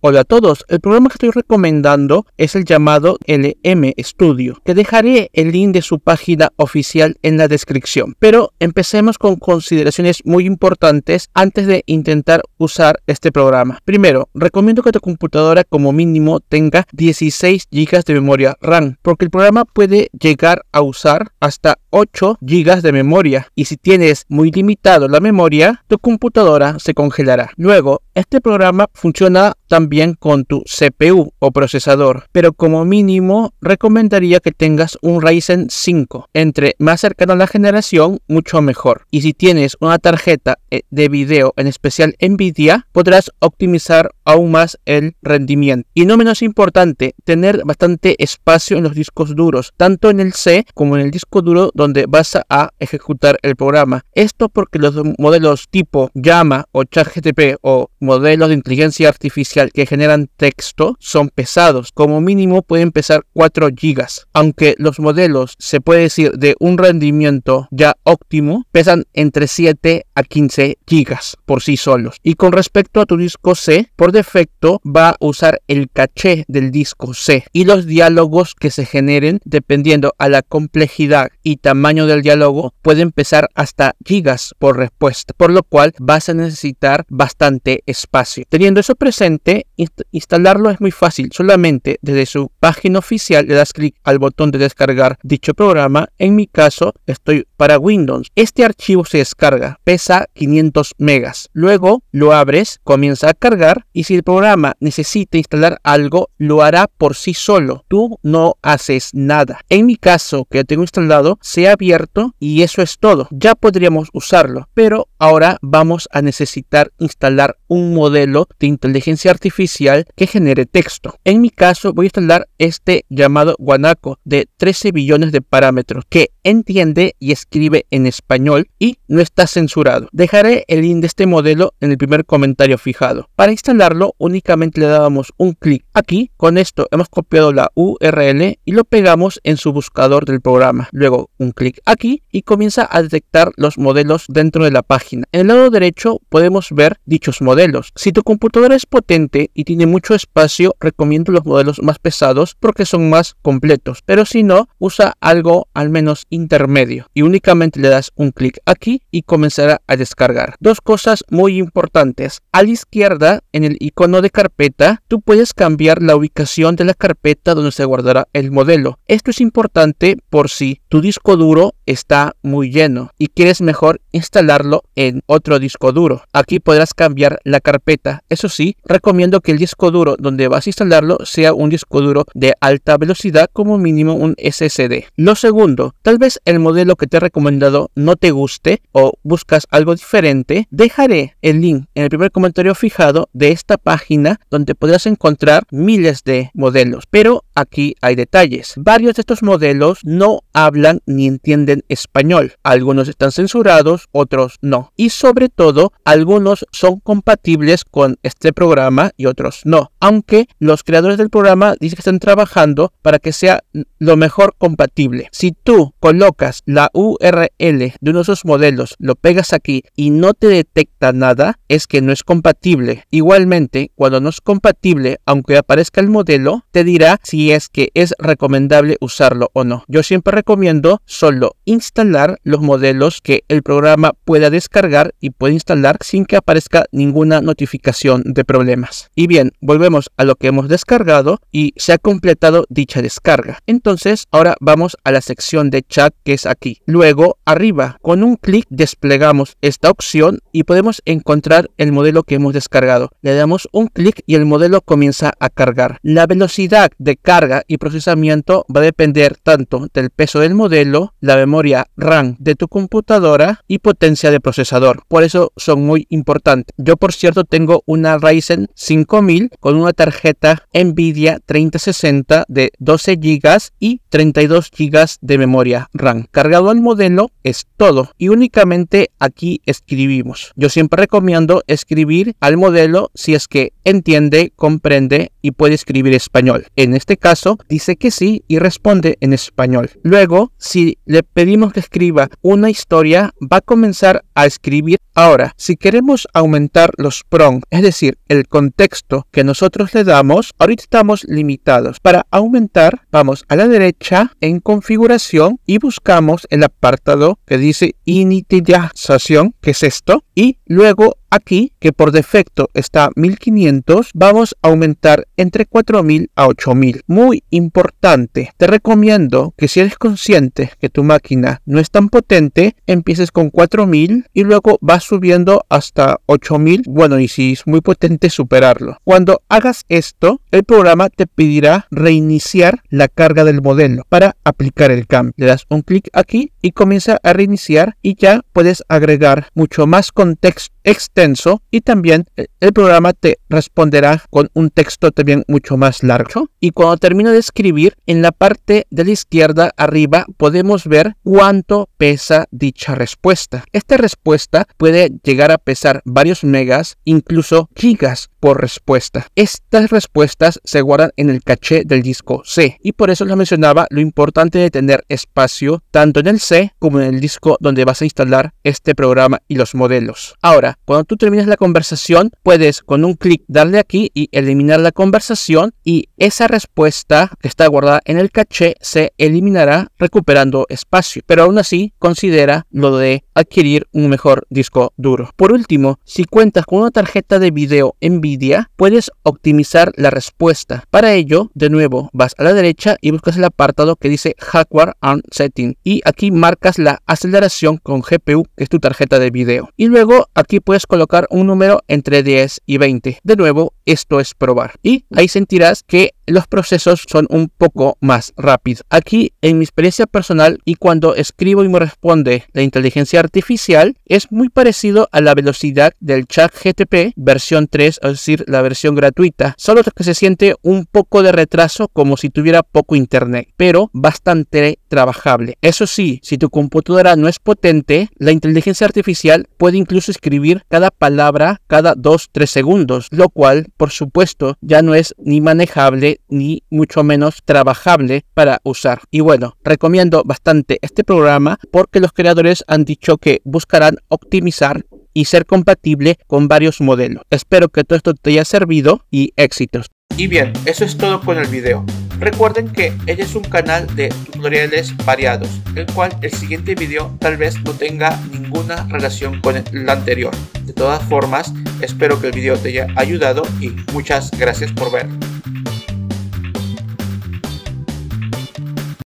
Hola a todos, el programa que estoy recomendando es el llamado LM Studio, que dejaré el link de su página oficial en la descripción. Pero empecemos con consideraciones muy importantes antes de intentar usar este programa. Primero, recomiendo que tu computadora como mínimo tenga 16 GB de memoria RAM, porque el programa puede llegar a usar hasta 8 GB de memoria y si tienes muy limitado la memoria, tu computadora se congelará. Luego, este programa funciona también bien con tu CPU o procesador, pero como mínimo recomendaría que tengas un Ryzen 5. Entre más cercano a la generación, mucho mejor. Y si tienes una tarjeta eh, de video, en especial Nvidia, podrás optimizar aún más el rendimiento. Y no menos importante, tener bastante espacio en los discos duros, tanto en el C como en el disco duro donde vas a ejecutar el programa. Esto porque los modelos tipo Llama o ChatGTP o modelos de inteligencia artificial que generan texto son pesados, como mínimo pueden pesar 4 gigas aunque los modelos se puede decir de un rendimiento ya óptimo pesan entre 7 a 15 gigas por sí solos. Y con respecto a tu disco C, por defecto va a usar el caché del disco C y los diálogos que se generen dependiendo a la complejidad y tamaño del diálogo pueden pesar hasta gigas por respuesta, por lo cual vas a necesitar bastante espacio. Teniendo eso presente, instalarlo es muy fácil, solamente desde su página oficial le das clic al botón de descargar dicho programa, en mi caso estoy para Windows. Este archivo se descarga, pesa 500 megas. Luego lo abres, comienza a cargar y si el programa necesita instalar algo, lo hará por sí solo. Tú no haces nada. En mi caso que ya tengo instalado, se ha abierto y eso es todo. Ya podríamos usarlo, pero ahora vamos a necesitar instalar un modelo de inteligencia artificial que genere texto. En mi caso voy a instalar este llamado guanaco de 13 billones de parámetros que entiende y escribe en español y no está censurado. Dejaré el link de este modelo en el primer comentario fijado. Para instalarlo únicamente le dábamos un clic aquí. Con esto hemos copiado la URL y lo pegamos en su buscador del programa. Luego un clic aquí y comienza a detectar los modelos dentro de la página. En el lado derecho podemos ver dichos modelos. Si tu computadora es potente y tiene mucho espacio, recomiendo los modelos más pesados porque son más completos. Pero si no, usa algo al menos intermedio y únicamente le das un clic aquí y comenzará a descargar. Dos cosas muy importantes. A la izquierda, en el icono de carpeta, tú puedes cambiar la ubicación de la carpeta donde se guardará el modelo. Esto es importante por si tu disco duro está muy lleno y quieres mejor instalarlo en otro disco duro. Aquí podrás cambiar la carpeta. Eso sí, recomiendo que el disco duro donde vas a instalarlo sea un disco duro de alta velocidad como mínimo un SSD. Lo segundo, tal vez el modelo que te he recomendado no te guste o buscas algo diferente, dejaré el link en el primer comentario fijado de esta página donde podrás encontrar miles de modelos. Pero aquí hay detalles. Varios de estos modelos no hablan ni entienden español. Algunos están censurados, otros no. Y sobre todo, algunos son compatibles con este programa y otros no. Aunque los creadores del programa dicen que están trabajando para que sea lo mejor compatible. Si tú colocas la URL de uno de sus modelos, lo pegas aquí y no te detecta nada, es que no es compatible. Igualmente, cuando no es compatible, aunque aparezca el modelo, te dirá si es que es recomendable usarlo o no. Yo siempre recomiendo solo instalar los modelos que el programa pueda descargar y puede instalar sin que aparezca ninguna notificación de problemas. Y bien, volvemos a lo que hemos descargado y se ha completado dicha descarga. Entonces, ahora vamos a la sección de chat que es aquí. Luego, arriba, con un clic desplegamos esta opción y podemos encontrar el modelo que hemos descargado. Le damos un clic y el modelo comienza a cargar. La velocidad de carga y procesamiento va a depender tanto del peso del modelo, la memoria RAM de tu computadora y potencia de procesador. Por eso son muy importantes. Yo por cierto tengo una Ryzen 5000 con una tarjeta Nvidia 3060 de 12 GB y 32 GB de memoria. Cargado al modelo es todo y únicamente aquí escribimos. Yo siempre recomiendo escribir al modelo si es que entiende, comprende y puede escribir español. En este caso dice que sí y responde en español. Luego, si le pedimos que escriba una historia, va a comenzar a escribir. Ahora, si queremos aumentar los prompts, es decir, el contexto que nosotros le damos, ahorita estamos limitados. Para aumentar, vamos a la derecha en configuración y buscamos el apartado que dice inicialización, que es esto, y luego Aquí, que por defecto está 1500, vamos a aumentar entre 4000 a 8000. Muy importante, te recomiendo que si eres consciente que tu máquina no es tan potente, empieces con 4000 y luego vas subiendo hasta 8000. Bueno, y si es muy potente, superarlo. Cuando hagas esto, el programa te pedirá reiniciar la carga del modelo para aplicar el cambio. Le das un clic aquí y comienza a reiniciar y ya puedes agregar mucho más contexto extra y también eh, el programa te responderá con un texto también mucho más largo. Y cuando termino de escribir, en la parte de la izquierda arriba podemos ver cuánto pesa dicha respuesta. Esta respuesta puede llegar a pesar varios megas, incluso gigas por respuesta. Estas respuestas se guardan en el caché del disco C y por eso les mencionaba lo importante de tener espacio tanto en el C como en el disco donde vas a instalar este programa y los modelos. Ahora, cuando tú terminas la conversación, puedes con un clic darle aquí y eliminar la conversación y esa respuesta que está guardada en el caché se eliminará recuperando espacio. Pero aún así, considera lo de adquirir un mejor disco duro. Por último, si cuentas con una tarjeta de video en puedes optimizar la respuesta. Para ello, de nuevo, vas a la derecha y buscas el apartado que dice Hardware and Setting y aquí marcas la aceleración con GPU, que es tu tarjeta de video. Y luego aquí puedes colocar un número entre 10 y 20. De nuevo, esto es probar. Y ahí sentirás que los procesos son un poco más rápidos. Aquí, en mi experiencia personal y cuando escribo y me responde la inteligencia artificial, es muy parecido a la velocidad del chat GTP versión 3 o la versión gratuita, solo que se siente un poco de retraso como si tuviera poco internet, pero bastante trabajable. Eso sí, si tu computadora no es potente, la inteligencia artificial puede incluso escribir cada palabra cada 2-3 segundos, lo cual, por supuesto, ya no es ni manejable ni mucho menos trabajable para usar. Y bueno, recomiendo bastante este programa porque los creadores han dicho que buscarán optimizar y ser compatible con varios modelos. Espero que todo esto te haya servido y éxitos. Y bien, eso es todo con el video. Recuerden que ella este es un canal de tutoriales variados, el cual el siguiente video tal vez no tenga ninguna relación con el anterior. De todas formas, espero que el video te haya ayudado y muchas gracias por ver.